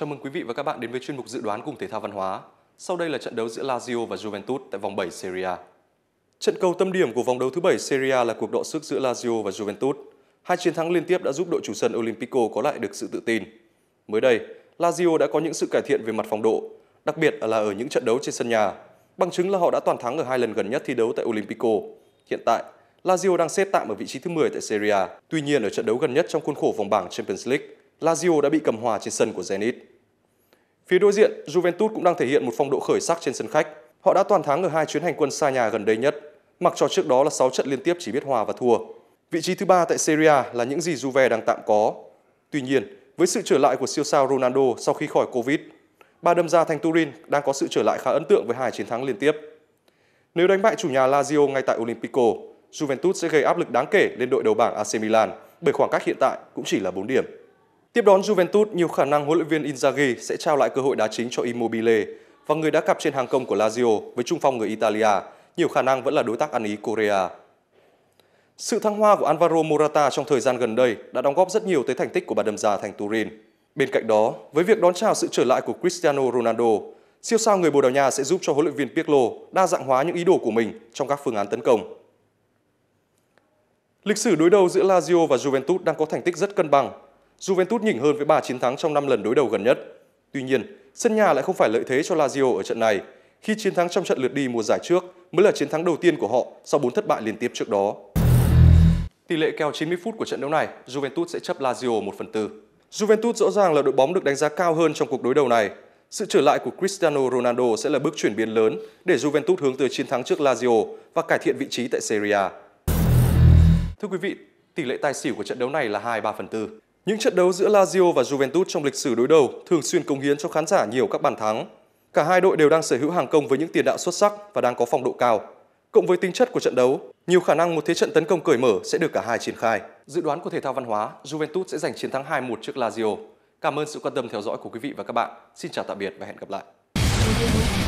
Chào mừng quý vị và các bạn đến với chuyên mục dự đoán cùng thể thao văn hóa. Sau đây là trận đấu giữa Lazio và Juventus tại vòng 7 Serie A. Trận cầu tâm điểm của vòng đấu thứ 7 Serie A là cuộc đọ sức giữa Lazio và Juventus. Hai chiến thắng liên tiếp đã giúp đội chủ sân Olympico có lại được sự tự tin. Mới đây, Lazio đã có những sự cải thiện về mặt phòng độ, đặc biệt là ở những trận đấu trên sân nhà. Bằng chứng là họ đã toàn thắng ở hai lần gần nhất thi đấu tại Olympico. Hiện tại, Lazio đang xếp tạm ở vị trí thứ 10 tại Serie A. Tuy nhiên, ở trận đấu gần nhất trong khuôn khổ vòng bảng Champions League, Lazio đã bị cầm hòa trên sân của Zenit. Phía đối diện, Juventus cũng đang thể hiện một phong độ khởi sắc trên sân khách. Họ đã toàn thắng ở hai chuyến hành quân xa nhà gần đây nhất, mặc cho trước đó là 6 trận liên tiếp chỉ biết hòa và thua. Vị trí thứ ba tại Serie A là những gì Juve đang tạm có. Tuy nhiên, với sự trở lại của siêu sao Ronaldo sau khi khỏi Covid, ba đâm ra thành Turin đang có sự trở lại khá ấn tượng với hai chiến thắng liên tiếp. Nếu đánh bại chủ nhà Lazio ngay tại Olympico, Juventus sẽ gây áp lực đáng kể lên đội đầu bảng AC Milan bởi khoảng cách hiện tại cũng chỉ là 4 điểm. Tiếp đón Juventus, nhiều khả năng huấn luyện viên Inzaghi sẽ trao lại cơ hội đá chính cho Immobile và người đã cặp trên hàng công của Lazio với trung phong người Italia, nhiều khả năng vẫn là đối tác ăn ý Korea. Sự thăng hoa của Alvaro Morata trong thời gian gần đây đã đóng góp rất nhiều tới thành tích của bà đầm già thành Turin. Bên cạnh đó, với việc đón chào sự trở lại của Cristiano Ronaldo, siêu sao người Bồ Đào Nha sẽ giúp cho huấn luyện viên Pirlo đa dạng hóa những ý đồ của mình trong các phương án tấn công. Lịch sử đối đầu giữa Lazio và Juventus đang có thành tích rất cân bằng Juventus nhỉnh hơn với 3 chiến thắng trong 5 lần đối đầu gần nhất. Tuy nhiên, sân nhà lại không phải lợi thế cho Lazio ở trận này, khi chiến thắng trong trận lượt đi mùa giải trước mới là chiến thắng đầu tiên của họ sau 4 thất bại liên tiếp trước đó. Tỷ lệ kèo 90 phút của trận đấu này, Juventus sẽ chấp Lazio 1 phần 4. Juventus rõ ràng là đội bóng được đánh giá cao hơn trong cuộc đối đầu này. Sự trở lại của Cristiano Ronaldo sẽ là bước chuyển biến lớn để Juventus hướng tới chiến thắng trước Lazio và cải thiện vị trí tại Serie A. Thưa quý vị, tỷ lệ tài xỉu của trận đấu này là 2-3 phần 4. Những trận đấu giữa Lazio và Juventus trong lịch sử đối đầu thường xuyên cống hiến cho khán giả nhiều các bàn thắng. Cả hai đội đều đang sở hữu hàng công với những tiền đạo xuất sắc và đang có phong độ cao. Cộng với tính chất của trận đấu, nhiều khả năng một thế trận tấn công cởi mở sẽ được cả hai triển khai. Dự đoán của thể thao văn hóa, Juventus sẽ giành chiến thắng 2-1 trước Lazio. Cảm ơn sự quan tâm theo dõi của quý vị và các bạn. Xin chào tạm biệt và hẹn gặp lại.